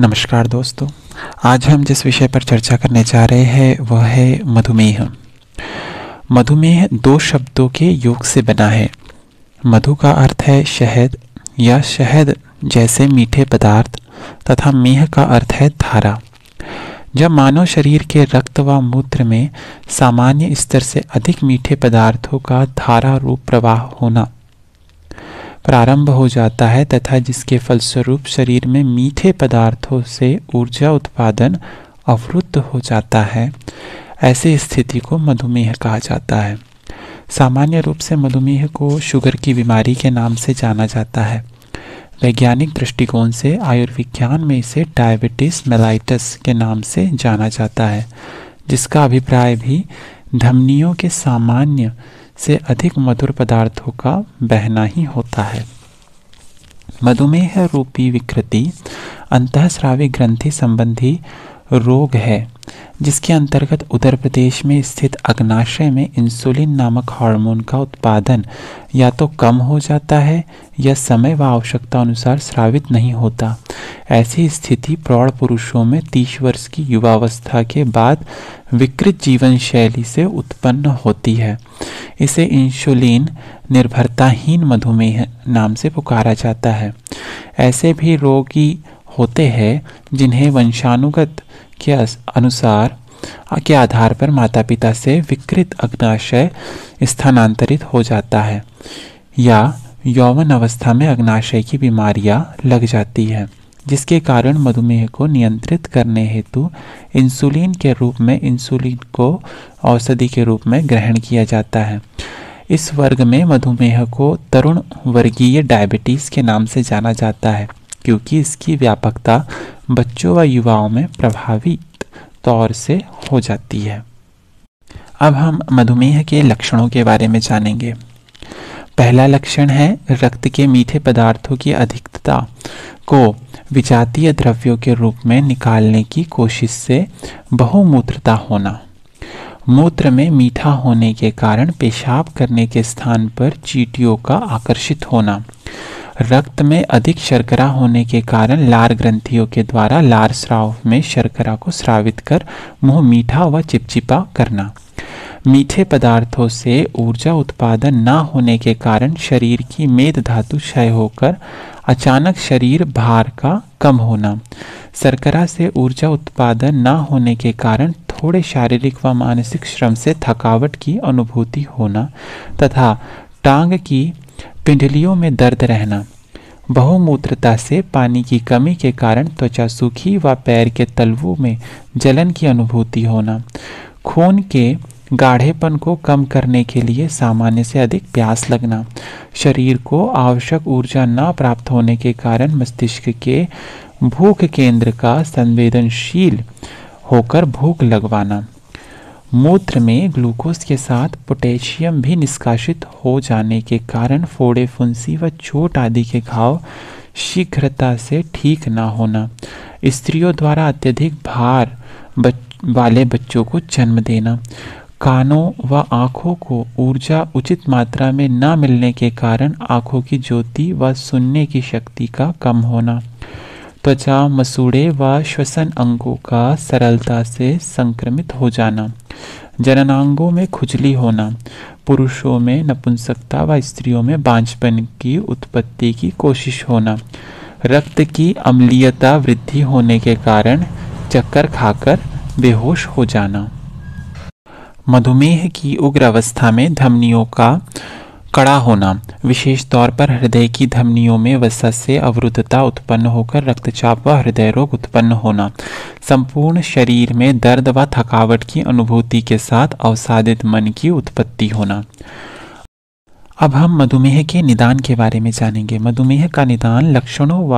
नमस्कार दोस्तों आज हम जिस विषय पर चर्चा करने जा रहे हैं वह है मधुमेह मधुमेह दो शब्दों के योग से बना है मधु का अर्थ है शहद या शहद जैसे मीठे पदार्थ तथा मेह का अर्थ है धारा जब मानव शरीर के रक्त व मूत्र में सामान्य स्तर से अधिक मीठे पदार्थों का धारा रूप प्रवाह होना प्रारंभ हो जाता है तथा जिसके फलस्वरूप शरीर में मीठे पदार्थों से ऊर्जा उत्पादन अवरुद्ध हो जाता है ऐसी स्थिति को मधुमेह कहा जाता है सामान्य रूप से मधुमेह को शुगर की बीमारी के नाम से जाना जाता है वैज्ञानिक दृष्टिकोण से आयुर्विज्ञान में इसे डायबिटीज मेलाइटस के नाम से जाना जाता है जिसका अभिप्राय भी धमनियों के सामान्य से अधिक मधुर पदार्थों का बहना ही होता है मधुमेह रूपी विकृति अंतःस्रावी ग्रंथि संबंधी रोग है जिसके अंतर्गत उत्तर प्रदेश में स्थित अग्नाशय में इंसुलिन नामक हार्मोन का उत्पादन या तो कम हो जाता है या समय व आवश्यकता अनुसार स्रावित नहीं होता ऐसी स्थिति प्रौढ़ पुरुषों में तीस वर्ष की युवावस्था के बाद विकृत जीवन शैली से उत्पन्न होती है इसे इंसुलिन निर्भरताहीन मधुमेह नाम से पुकारा जाता है ऐसे भी रोगी होते हैं जिन्हें वंशानुगत के अनुसार के आधार पर माता पिता से विकृत अग्नाशय स्थानांतरित हो जाता है या यौवन अवस्था में अग्नाशय की बीमारियां लग जाती है जिसके कारण मधुमेह को नियंत्रित करने हेतु इंसुलिन के रूप में इंसुलिन को औषधि के रूप में ग्रहण किया जाता है इस वर्ग में मधुमेह को तरुण वर्गीय डायबिटीज़ के नाम से जाना जाता है क्योंकि इसकी व्यापकता बच्चों व युवाओं में प्रभावी तौर से हो जाती है अब हम मधुमेह के लक्षणों के बारे में जानेंगे पहला लक्षण है रक्त के मीठे पदार्थों की अधिकता को विजातीय द्रव्यों के रूप में निकालने की कोशिश से बहुमूत्रता होना मूत्र में मीठा होने के कारण पेशाब करने के स्थान पर चीटियों का आकर्षित होना रक्त में अधिक शर्करा होने के कारण लार ग्रंथियों के द्वारा लार स्राव में शर्करा को स्रावित कर मुंह मीठा व चिपचिपा करना मीठे पदार्थों से ऊर्जा उत्पादन न होने के कारण शरीर की मेद धातु क्षय होकर अचानक शरीर भार का कम होना शर्करा से ऊर्जा उत्पादन न होने के कारण थोड़े शारीरिक व मानसिक श्रम से थकावट की अनुभूति होना तथा टांग की पिंडलियों में दर्द रहना बहुमूत्रता से पानी की कमी के कारण त्वचा सूखी व पैर के तलवों में जलन की अनुभूति होना खून के गाढ़ेपन को कम करने के लिए सामान्य से अधिक प्यास लगना शरीर को आवश्यक ऊर्जा न प्राप्त होने के कारण मस्तिष्क के भूख केंद्र का संवेदनशील होकर भूख लगवाना मूत्र में ग्लूकोज के साथ पोटेशियम भी निष्कासित हो जाने के कारण फोड़े फुंसी व चोट आदि के घाव शीघ्रता से ठीक ना होना स्त्रियों द्वारा अत्यधिक भार बच, वाले बच्चों को जन्म देना कानों व आँखों को ऊर्जा उचित मात्रा में न मिलने के कारण आँखों की ज्योति व सुनने की शक्ति का कम होना त्वचा मसूड़े व श्वसन अंगों का सरलता से संक्रमित हो जाना जननांगों में खुजली होना पुरुषों में नपुंसकता व स्त्रियों में बांझपन की उत्पत्ति की कोशिश होना रक्त की अम्लीयता वृद्धि होने के कारण चक्कर खाकर बेहोश हो जाना मधुमेह की उग्र अवस्था में धमनियों का कड़ा होना विशेष तौर पर हृदय की धमनियों में वसा से अवरुद्धता उत्पन्न होकर रक्तचाप व हृदय रोग उत्पन्न होना संपूर्ण शरीर में दर्द व थकावट की अनुभूति के साथ अवसादित मन की उत्पत्ति होना अब हम मधुमेह के निदान के बारे में जानेंगे मधुमेह का निदान लक्षणों व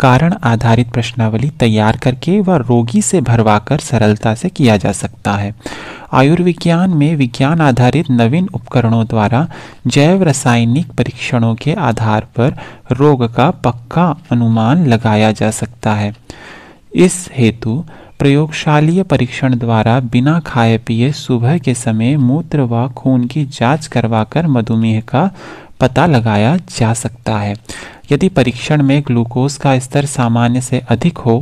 कारण आधारित प्रश्नावली तैयार करके व रोगी से भरवाकर सरलता से किया जा सकता है आयुर्विज्ञान में विज्ञान आधारित नवीन उपकरणों द्वारा जैव रासायनिक परीक्षणों के आधार पर रोग का पक्का अनुमान लगाया जा सकता है इस हेतु प्रयोगशालीय परीक्षण द्वारा बिना खाए पिए सुबह के समय मूत्र व खून की जांच करवाकर मधुमेह का पता लगाया जा सकता है यदि परीक्षण में ग्लूकोज का स्तर सामान्य से अधिक हो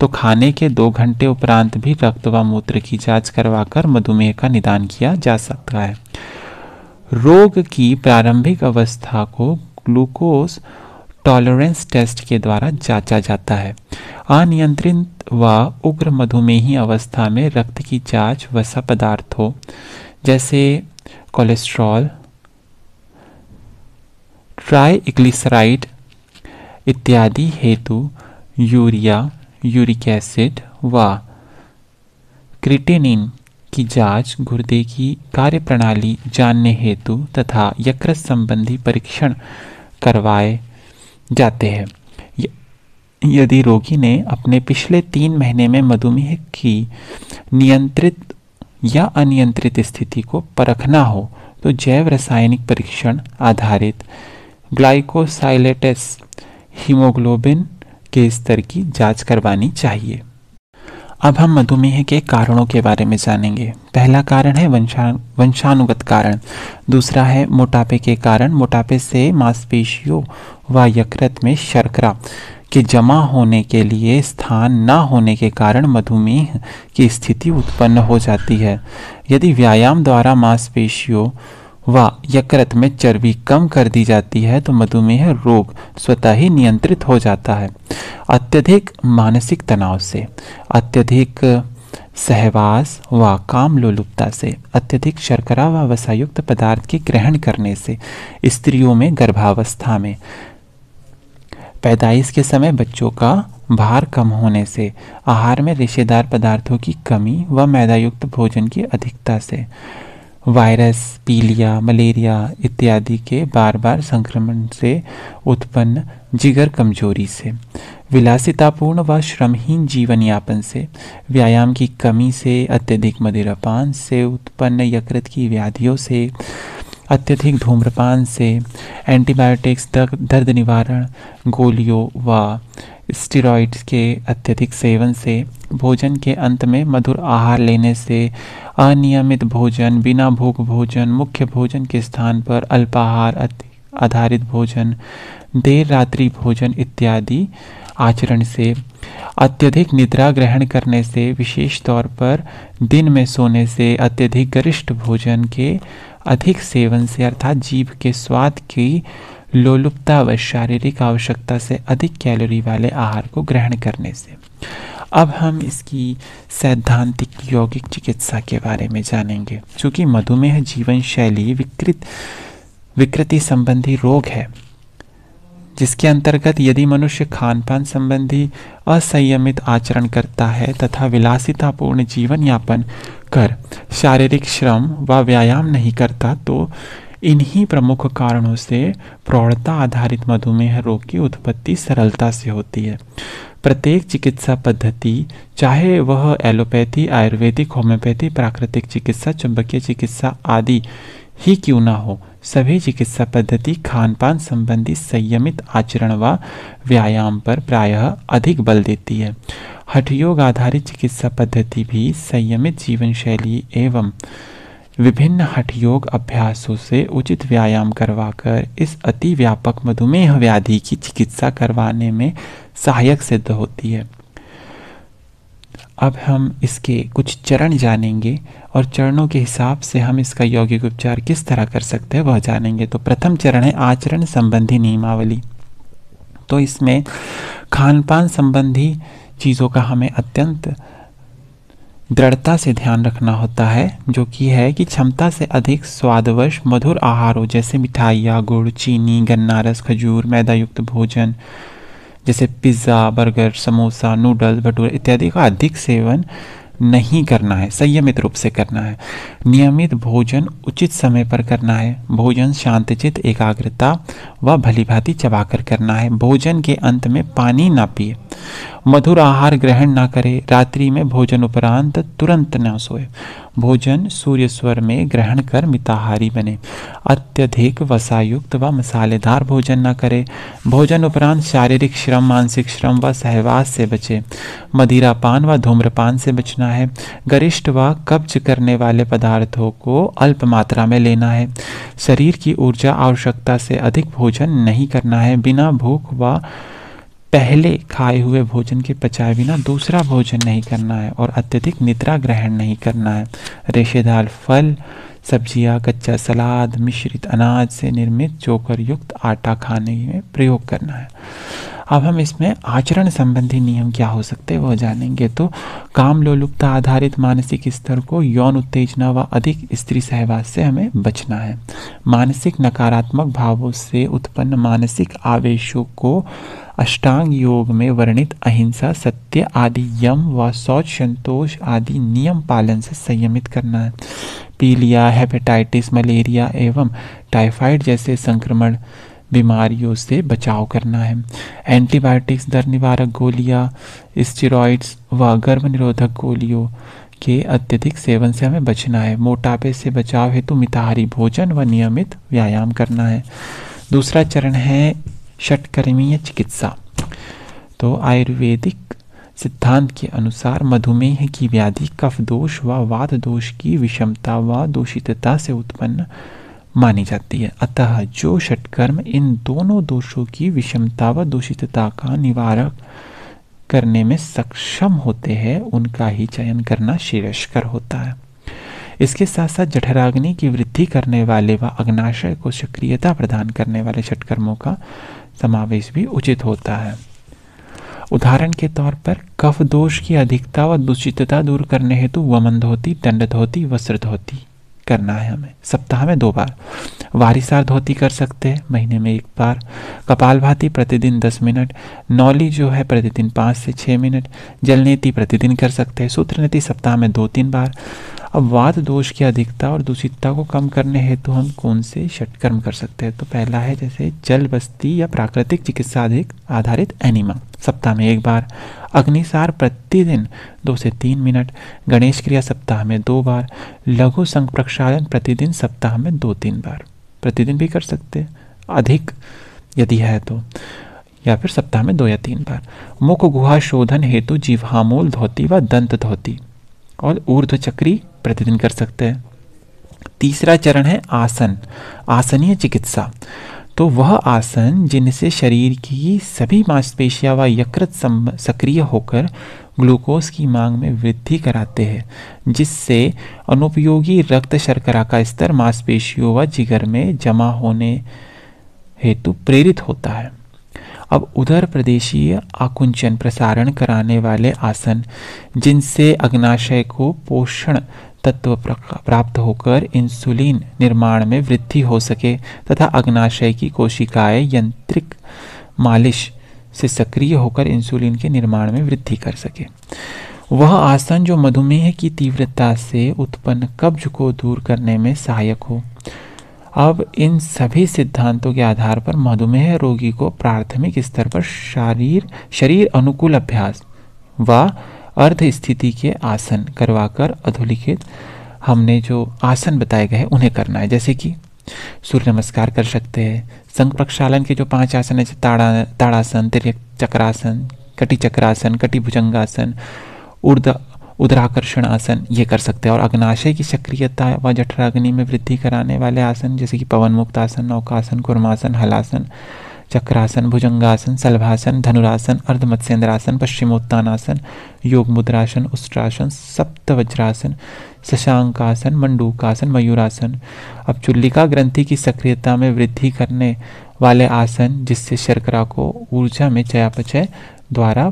तो खाने के दो घंटे उपरांत भी रक्त व मूत्र की जांच करवाकर मधुमेह का निदान किया जा सकता है रोग की प्रारंभिक अवस्था को ग्लूकोज टॉलरेंस टेस्ट के द्वारा जांचा जाता है अनियंत्रित व उग्र मधुमेही अवस्था में रक्त की जांच वसा पदार्थों जैसे कोलेस्ट्रॉल ट्राई इत्यादि हेतु यूरिया यूरिक एसिड व क्रिटेनिन की जांच गुर्दे की कार्यप्रणाली जानने हेतु तथा यकृत संबंधी परीक्षण करवाए जाते हैं यदि रोगी ने अपने पिछले तीन महीने में मधुमेह की नियंत्रित या अनियंत्रित स्थिति को परखना हो तो जैव रासायनिक परीक्षण आधारित ग्लाइकोसाइलेटेस हीमोग्लोबिन के स्तर की जांच करवानी चाहिए अब हम मधुमेह के कारणों के बारे में जानेंगे पहला कारण है वंशा वंशानुगत कारण दूसरा है मोटापे के कारण मोटापे से मांसपेशियों व यकृत में शर्करा के जमा होने के लिए स्थान ना होने के कारण मधुमेह की स्थिति उत्पन्न हो जाती है यदि व्यायाम द्वारा मांसपेशियों व यकृत में चर्बी कम कर दी जाती है तो मधुमेह रोग स्वतः ही नियंत्रित हो जाता है अत्यधिक मानसिक तनाव से अत्यधिक सहवास व काम लोलुपता से अत्यधिक शर्करा व वसायुक्त पदार्थ के ग्रहण करने से स्त्रियों में गर्भावस्था में पैदाइश के समय बच्चों का भार कम होने से आहार में रेशेदार पदार्थों की कमी व मैदायुक्त भोजन की अधिकता से वायरस पीलिया मलेरिया इत्यादि के बार बार संक्रमण से उत्पन्न जिगर कमजोरी से विलासितापूर्ण व श्रमहीन जीवन यापन से व्यायाम की कमी से अत्यधिक मदिरापान से उत्पन्न यकृत की व्याधियों से अत्यधिक धूम्रपान से एंटीबायोटिक्स दर्द निवारण गोलियों व स्टेरॉइड्स के अत्यधिक सेवन से भोजन के अंत में मधुर आहार लेने से अनियमित भोजन बिना भूख भोजन मुख्य भोजन के स्थान पर अल्पाहार आधारित भोजन देर रात्रि भोजन इत्यादि आचरण से अत्यधिक निद्रा ग्रहण करने से विशेष तौर पर दिन में सोने से अत्यधिक गरिष्ठ भोजन के अधिक सेवन से अर्थात जीव के स्वाद की लोलुपता व शारीरिक आवश्यकता से अधिक कैलोरी वाले आहार को ग्रहण करने से अब हम इसकी सैद्धांतिक यौगिक चिकित्सा के बारे में जानेंगे चूँकि मधुमेह जीवन शैली विकृत विकृति संबंधी रोग है जिसके अंतर्गत यदि मनुष्य खान पान संबंधी असंयमित आचरण करता है तथा विलासितापूर्ण जीवन यापन कर शारीरिक श्रम व व्यायाम नहीं करता तो इन्हीं प्रमुख कारणों से प्रौढ़ता आधारित मधुमेह रोग की उत्पत्ति सरलता से होती है प्रत्येक चिकित्सा पद्धति चाहे वह एलोपैथी आयुर्वेदिक होम्योपैथी प्राकृतिक चिकित्सा चुंबकीय चिकित्सा आदि ही क्यों ना हो सभी चिकित्सा पद्धति खान पान संबंधी संयमित आचरण व व्यायाम पर प्रायः अधिक बल देती है हठयोग आधारित चिकित्सा पद्धति भी संयमित जीवन शैली एवं विभिन्न हठ योग अभ्यासों से उचित व्यायाम करवाकर इस अति व्यापक मधुमेह व्याधि की चिकित्सा करवाने में सहायक सिद्ध होती है अब हम इसके कुछ चरण जानेंगे और चरणों के हिसाब से हम इसका यौगिक उपचार किस तरह कर सकते हैं वह जानेंगे तो प्रथम चरण है आचरण संबंधी नियमावली तो इसमें खान पान संबंधी चीज़ों का हमें अत्यंत दृढ़ता से ध्यान रखना होता है जो कि है कि क्षमता से अधिक स्वादवश मधुर आहारों जैसे मिठाइयाँ गुड़ चीनी गन्ना रस खजूर मैदा युक्त भोजन जैसे पिज़्ज़ा बर्गर समोसा नूडल्स भटूरे इत्यादि का अधिक सेवन नहीं करना है संयमित रूप से करना है नियमित भोजन उचित समय पर करना है भोजन शांतचित एकाग्रता व भलीभांति चबाकर करना है भोजन के अंत में पानी ना पिए मधुर आहार ग्रहण ना करे रात्रि में भोजन उपरांत तुरंत ना सोए भोजन सूर्य स्वर में ग्रहण कर मिताहारी बने अत्यधिक वसायुक्त व मसालेदार भोजन न करें भोजन उपरांत शारीरिक श्रम मानसिक श्रम व सहवास से बचे मदिरापान व धूम्रपान से बचना है गरिष्ठ व कब्ज करने वाले पदार्थों को अल्प मात्रा में लेना है शरीर की ऊर्जा आवश्यकता से अधिक भोजन नहीं करना है बिना भूख व पहले खाए हुए भोजन के पचाए बिना दूसरा भोजन नहीं करना है और अत्यधिक निद्रा ग्रहण नहीं करना है रेशेदार फल सब्जियां कच्चा सलाद मिश्रित अनाज से निर्मित चोकर युक्त आटा खाने में प्रयोग करना है अब हम इसमें आचरण संबंधी नियम क्या हो सकते हैं वह जानेंगे तो काम लोलुपता आधारित मानसिक स्तर को यौन उत्तेजना व अधिक स्त्री सहवास से हमें बचना है मानसिक नकारात्मक भावों से उत्पन्न मानसिक आवेशों को अष्टांग योग में वर्णित अहिंसा सत्य आदि यम व शौच संतोष आदि नियम पालन से संयमित करना है पीलिया हेपेटाइटिस मलेरिया एवं टाइफाइड जैसे संक्रमण बीमारियों से बचाव करना है एंटीबायोटिक्स दर निवारक गोलियाँ स्टीरोइड्स व गर्भ निरोधक गोलियों के अत्यधिक सेवन से हमें बचना है मोटापे से बचाव हेतु मिताहारी भोजन व नियमित व्यायाम करना है दूसरा चरण है षटकर्मीय चिकित्सा तो आयुर्वेदिक सिद्धांत के अनुसार मधुमेह की व्याधि कफ दोष व वाद दोष की विषमता व दूषितता से उत्पन्न मानी जाती है अतः जो षटकर्म इन दोनों दोषों की विषमता व दूषितता का निवारक करने में सक्षम होते हैं उनका ही चयन करना श्रेयस्कर होता है इसके साथ साथ जठराग्नि की वृद्धि करने वाले व अग्नाशय को सक्रियता प्रदान करने वाले छठकर्मों का समावेश भी उचित होता है उदाहरण के तौर पर कफ दोष की अधिकता व दूषितता दूर करने हेतु वमन धोती दंड धोती वस्त्र धोती करना है हमें सप्ताह में दो बार वारिसार धोती कर सकते हैं महीने में एक बार कपाल भाती प्रतिदिन दस मिनट नौली जो है प्रतिदिन पाँच से छः मिनट जलनेति प्रतिदिन कर सकते हैं सूत्रनीति सप्ताह में दो तीन बार अब वाद दोष की अधिकता और दूषितता को कम करने हेतु हम कौन से षटकर्म कर सकते हैं तो पहला है जैसे जल बस्ती या प्राकृतिक चिकित्सा अधिक आधारित एनिमा सप्ताह में एक बार अग्निसार प्रतिदिन दो से तीन मिनट गणेश क्रिया सप्ताह में दो बार लघु संघ प्रक्षालन प्रतिदिन सप्ताह में दो तीन बार प्रतिदिन भी कर सकते अधिक यदि है तो या फिर सप्ताह में दो या तीन बार मुख गुहा शोधन हेतु जीवामूल धोती व दंत धोती और ऊर्ध चक्री प्रतिदिन कर सकते हैं तीसरा चरण है आसन आसनीय चिकित्सा तो वह आसन जिनसे शरीर की सभी मांसपेशियां व यकृत सक्रिय होकर ग्लूकोज की मांग में वृद्धि कराते हैं जिससे अनुपयोगी रक्त शर्करा का स्तर मांसपेशियों व जिगर में जमा होने हेतु प्रेरित होता है अब उधर प्रदेशीय आकुंचन प्रसारण कराने वाले आसन जिनसे अग्नाशय को पोषण तत्व प्राप्त होकर इंसुलिन निर्माण में वृद्धि हो सके तथा अग्नाशय की कोशिकाएं यंत्रिक मालिश से सक्रिय होकर इंसुलिन के निर्माण में वृद्धि कर सके वह आसन जो मधुमेह की तीव्रता से उत्पन्न कब्ज को दूर करने में सहायक हो अब इन सभी सिद्धांतों के आधार पर मधुमेह रोगी को प्राथमिक स्तर पर शारीर शरीर अनुकूल अभ्यास व अर्ध स्थिति के आसन करवाकर अधोलिखित हमने जो आसन बताए गए हैं उन्हें करना है जैसे कि सूर्य नमस्कार कर सकते हैं संघ प्रक्षालन के जो पांच आसन है ताड़ा ताड़ासन तिर चक्रासन कटी चक्रासन कटी भुजंगासन उर्द उदराकर्षण आसन ये कर सकते हैं और अग्नाशय की सक्रियता व जठराग्नि में वृद्धि कराने वाले आसन जैसे कि पवन मुक्त आसन नौकासन कुर्मासन हलासन चक्रासन भुजंगासन सलभासन धनुरासन अर्धमत्स्येंद्रासन पश्चिमोत्तानासन योग मुद्रासन उष्ट्रासन सप्तवज्रासन शशांकासन मंडूकासन मयूरासन अब चुल्लिका ग्रंथि की सक्रियता में वृद्धि करने वाले आसन जिससे शर्करा को ऊर्जा में चयापचय द्वारा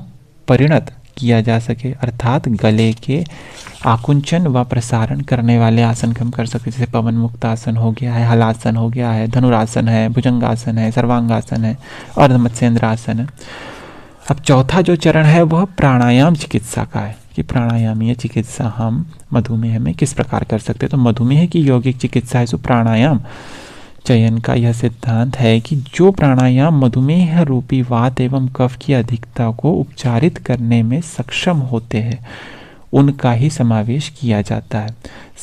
परिणत किया जा सके अर्थात गले के आकुंचन व प्रसारण करने वाले आसन हम कर सकते जैसे पवन मुक्त आसन हो गया है हलासन हो गया है धनुरासन है भुजंगासन है सर्वांगासन है मत्स्येंद्रासन है अब चौथा जो चरण है वह प्राणायाम चिकित्सा का है कि या चिकित्सा हम मधुमेह में किस प्रकार कर सकते हैं तो मधुमेह की यौगिक चिकित्सा है सो प्राणायाम चयन का यह सिद्धांत है कि जो प्राणायाम मधुमेह रूपी वात एवं कफ की अधिकता को उपचारित करने में सक्षम होते हैं उनका ही समावेश किया जाता है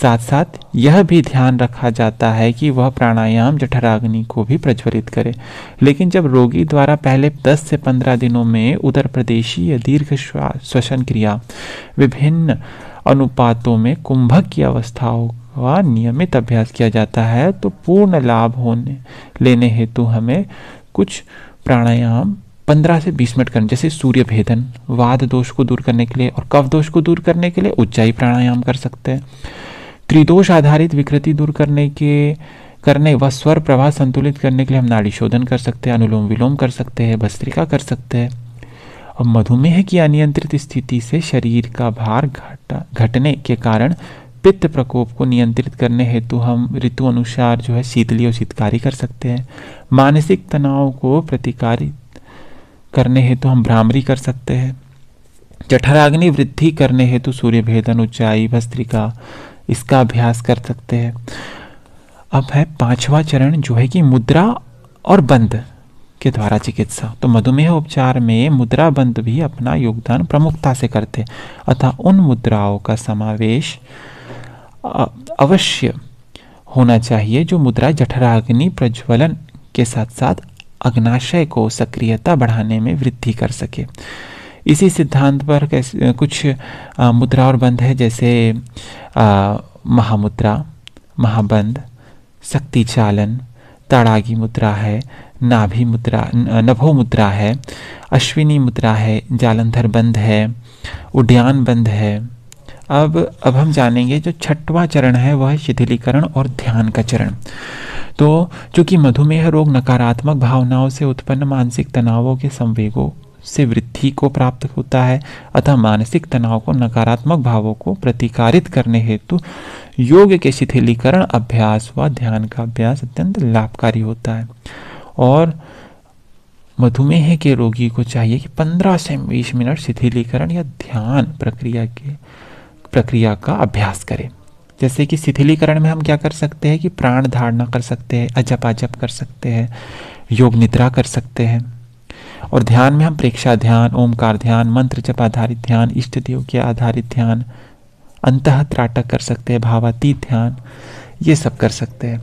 साथ साथ यह भी ध्यान रखा जाता है कि वह प्राणायाम जठराग्नि को भी प्रज्वलित करे लेकिन जब रोगी द्वारा पहले 10 से 15 दिनों में उदर प्रदेशीय दीर्घ श्वसन क्रिया विभिन्न अनुपातों में कुंभक की अवस्थाओं व नियमित अभ्यास किया जाता है तो पूर्ण लाभ होने लेने हेतु हमें कुछ प्राणायाम 15 से 20 मिनट करने जैसे सूर्य भेदन वाद दोष को दूर करने के लिए और कफ दोष को दूर करने के लिए उच्चाई प्राणायाम कर सकते हैं त्रिदोष आधारित विकृति दूर करने के करने व स्वर प्रवाह संतुलित करने के लिए हम नाड़ी शोधन कर सकते हैं अनुलोम विलोम कर सकते हैं भस्त्रिका कर सकते हैं और मधुमेह की अनियंत्रित स्थिति से शरीर का भार घटा घटने के कारण पित्त प्रकोप को नियंत्रित करने हेतु हम ऋतु अनुसार जो है शीतली और शीतकारी कर सकते हैं मानसिक तनाव को प्रतिकारित करने हेतु हम भ्रामरी कर सकते हैं जठराग्नि वृद्धि करने हेतु सूर्य भेदन ऊंचाई भस्त्रिका इसका अभ्यास कर सकते हैं अब है पांचवा चरण जो है कि मुद्रा और बंद के द्वारा चिकित्सा तो मधुमेह उपचार में मुद्रा बंद भी अपना योगदान प्रमुखता से करते अतः उन मुद्राओं का समावेश अवश्य होना चाहिए जो मुद्रा जठराग्नि प्रज्वलन के साथ साथ अग्नाशय को सक्रियता बढ़ाने में वृद्धि कर सके इसी सिद्धांत पर कैसे कुछ आ, मुद्रा और बंध है जैसे आ, महामुद्रा महाबंध शक्ति चालन ताड़ागी मुद्रा है नाभि मुद्रा नभो मुद्रा है अश्विनी मुद्रा है जालंधर बंध है उड्यान बंध है अब अब हम जानेंगे जो छठवां चरण है वह है शिथिलीकरण और ध्यान का चरण तो चूंकि मधुमेह रोग नकारात्मक भावनाओं से उत्पन्न मानसिक तनावों के संवेगों से वृद्धि को प्राप्त होता है अतः मानसिक तनाव को नकारात्मक भावों को प्रतिकारित करने हेतु योग के शिथिलीकरण अभ्यास व ध्यान का अभ्यास अत्यंत लाभकारी होता है और मधुमेह के रोगी को चाहिए कि 15 से 20 मिनट शिथिलीकरण या ध्यान प्रक्रिया के प्रक्रिया का अभ्यास करें जैसे कि शिथिलीकरण में हम क्या कर सकते हैं कि प्राण धारणा कर सकते हैं अजप अजप कर सकते हैं योग निद्रा कर सकते हैं और ध्यान में हम प्रेक्षा ध्यान ओमकार ध्यान मंत्र जप आधारित ध्यान इष्ट देव के आधारित ध्यान अंत त्राटक कर सकते हैं भावातीत ध्यान ये सब कर सकते हैं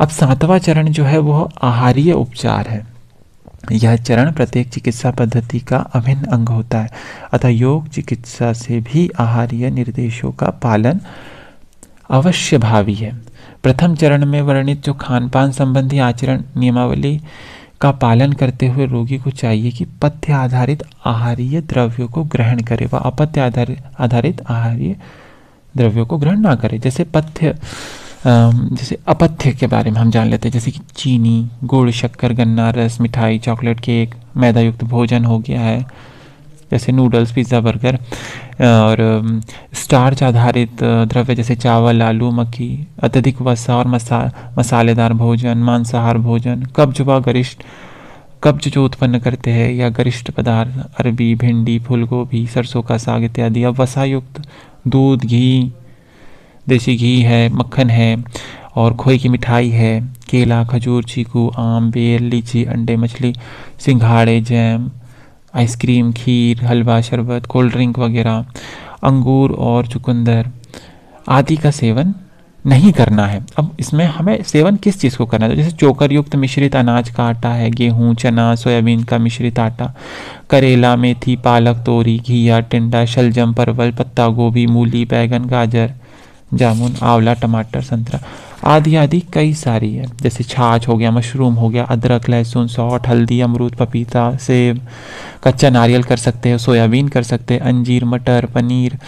अब सातवां चरण जो है वह आहारीय उपचार है यह चरण प्रत्येक चिकित्सा पद्धति का अभिन्न अंग होता है अतः योग चिकित्सा से भी आहार्य निर्देशों का पालन अवश्य भावी है प्रथम चरण में वर्णित जो खान पान संबंधी आचरण नियमावली का पालन करते हुए रोगी को चाहिए कि पथ्य आधारित आहारीय द्रव्यों को ग्रहण करे व अपथ्य आधारित आधारित आहारीय द्रव्यों को ग्रहण ना करे जैसे पथ्य जैसे अपथ्य के बारे में हम जान लेते हैं जैसे कि चीनी गुड़ शक्कर गन्ना रस मिठाई चॉकलेट केक मैदा युक्त भोजन हो गया है जैसे नूडल्स पिज़्ज़ा बर्गर और स्टार्च आधारित द्रव्य जैसे चावल आलू मक्की अत्यधिक वसा और मसा मसालेदार भोजन मांसाहार भोजन कब्ज व गरिष्ठ कब्ज जो उत्पन्न करते हैं या गरिष्ठ पदार्थ अरबी भिंडी फूलगोभी सरसों का साग इत्यादि अब वसायुक्त दूध घी देसी घी है मक्खन है और खोए की मिठाई है केला खजूर चीकू आम बेल लीची अंडे मछली सिंघाड़े जैम आइसक्रीम खीर हलवा शरबत कोल्ड ड्रिंक वगैरह अंगूर और चुकंदर आदि का सेवन नहीं करना है अब इसमें हमें सेवन किस चीज़ को करना है तो जैसे चोकर युक्त मिश्रित अनाज का आटा है गेहूँ चना सोयाबीन का मिश्रित आटा करेला मेथी पालक तोरी घिया टिंडा शलजम परवल पत्ता गोभी मूली बैगन गाजर जामुन आंवला टमाटर संतरा आदि आदि कई सारी है जैसे छाछ हो गया मशरूम हो गया अदरक लहसुन सौठ हल्दी अमरूद पपीता सेब कच्चा नारियल कर सकते हैं सोयाबीन कर सकते हैं अंजीर मटर पनीर